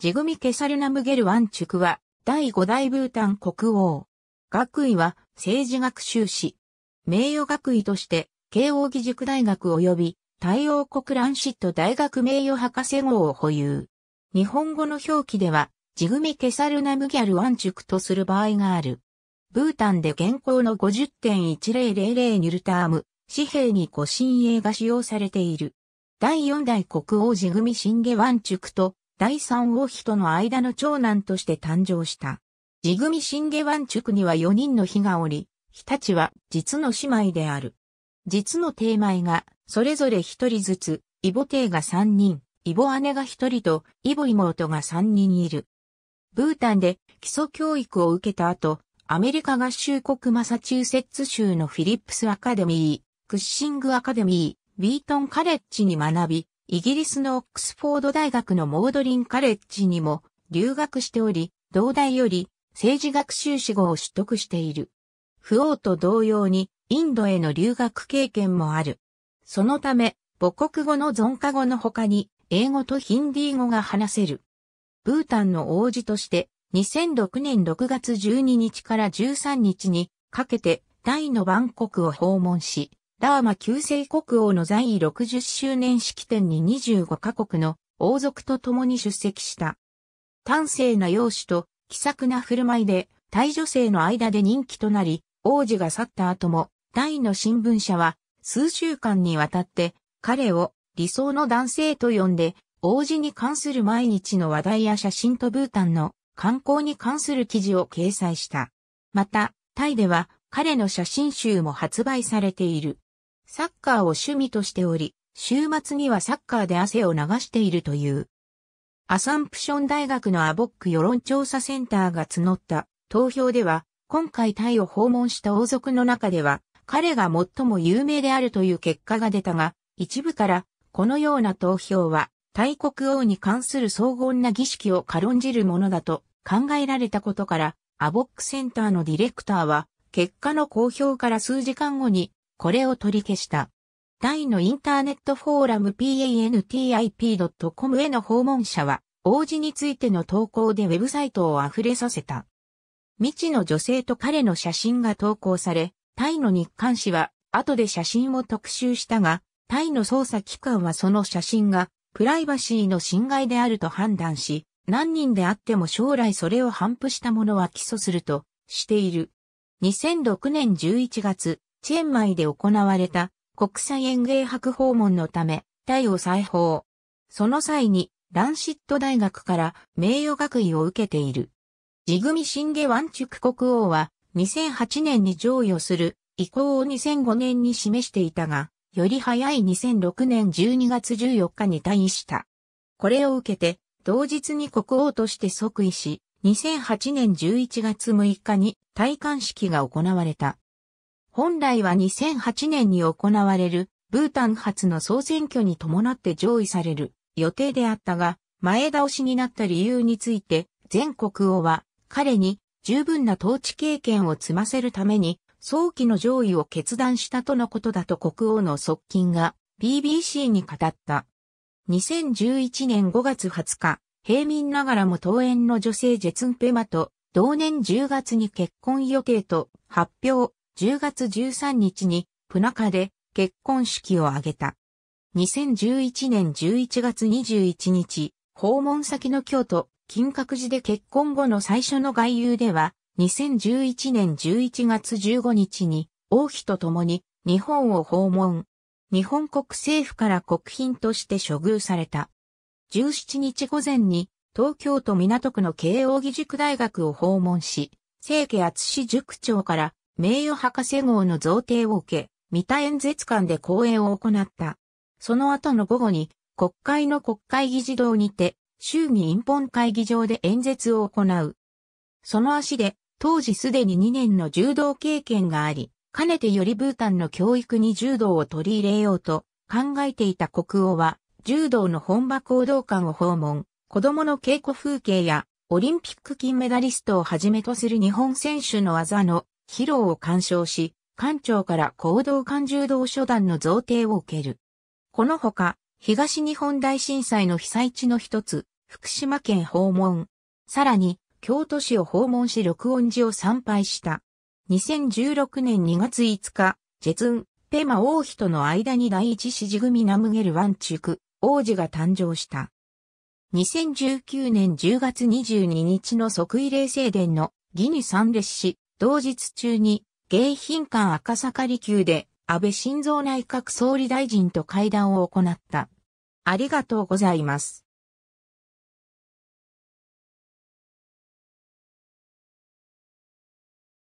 ジグミ・ケサルナムゲルワンチュクは、第5代ブータン国王。学位は、政治学修士。名誉学位として、慶応義塾大学及び、太陽国ランシット大学名誉博士号を保有。日本語の表記では、ジグミ・ケサルナムギャルワンチュクとする場合がある。ブータンで現行の50.1000ニュルターム、紙幣に古新英が使用されている。第4代国王ジグミ・シンゲ・ワンチュクと、第三王妃との間の長男として誕生した。ジグミシンゲワンチュクには4人の妃がおり、日立は実の姉妹である。実の帝妹が、それぞれ一人ずつ、イボ帝が3人、イボ姉が一人と、イボ妹が3人いる。ブータンで基礎教育を受けた後、アメリカ合衆国マサチューセッツ州のフィリップスアカデミー、クッシングアカデミー、ウィートンカレッジに学び、イギリスのオックスフォード大学のモードリンカレッジにも留学しており、同大より政治学修士号を取得している。不王と同様にインドへの留学経験もある。そのため、母国語の存化語の他に、英語とヒンディー語が話せる。ブータンの王子として、2006年6月12日から13日にかけて、タイのバンコクを訪問し、ラーマ旧世国王の在位60周年式典に25カ国の王族と共に出席した。端正な容姿と気さくな振る舞いで、大女性の間で人気となり、王子が去った後も、大の新聞社は、数週間にわたって、彼を理想の男性と呼んで、王子に関する毎日の話題や写真とブータンの観光に関する記事を掲載した。また、タイでは彼の写真集も発売されている。サッカーを趣味としており、週末にはサッカーで汗を流しているという。アサンプション大学のアボック世論調査センターが募った投票では、今回タイを訪問した王族の中では、彼が最も有名であるという結果が出たが、一部から、このような投票は、大国王に関する荘厳な儀式を軽んじるものだと考えられたことから、アボックセンターのディレクターは、結果の公表から数時間後にこれを取り消した。タイのインターネットフォーラム pantip.com への訪問者は、王子についての投稿でウェブサイトを溢れさせた。未知の女性と彼の写真が投稿され、タイの日刊誌は後で写真を特集したが、タイの捜査機関はその写真がプライバシーの侵害であると判断し、何人であっても将来それを反復した者は起訴するとしている。2006年11月、チェンマイで行われた国際園芸博訪問のため、タイを再訪。その際に、ランシット大学から名誉学位を受けている。ジグミシンゲワンチュク国王は、2008年に上与する意向を2005年に示していたが、より早い2006年12月14日に退位した。これを受けて、同日に国王として即位し、2008年11月6日に退官式が行われた。本来は2008年に行われるブータン初の総選挙に伴って上位される予定であったが、前倒しになった理由について、全国王は彼に十分な統治経験を積ませるために早期の上位を決断したとのことだと国王の側近が BBC に語った。2011年5月20日、平民ながらも登園の女性ジェツンペマと同年10月に結婚予定と発表、10月13日にプナカで結婚式を挙げた。2011年11月21日、訪問先の京都、金閣寺で結婚後の最初の外遊では、2011年11月15日に、王妃と共に日本を訪問。日本国政府から国賓として処遇された。17日午前に、東京都港区の慶應義塾大学を訪問し、清家厚志塾長から名誉博士号の贈呈を受け、三田演説館で講演を行った。その後の午後に、国会の国会議事堂にて、衆議院本会議場で演説を行う。その足で、当時すでに2年の柔道経験があり、かねてよりブータンの教育に柔道を取り入れようと考えていた国王は、柔道の本場行動館を訪問、子供の稽古風景や、オリンピック金メダリストをはじめとする日本選手の技の披露を鑑賞し、官長から行動感柔道初段の贈呈を受ける。このほか、東日本大震災の被災地の一つ、福島県訪問。さらに、京都市を訪問し録音寺を参拝した。2016年2月5日、ジェツン、ペマ王妃との間に第一支持組ナムゲルワンチュク、王子が誕生した。2019年10月22日の即位礼正殿のギニ参列し、同日中に、迎賓館赤坂離宮で、安倍晋三内閣総理大臣と会談を行った。ありがとうございます。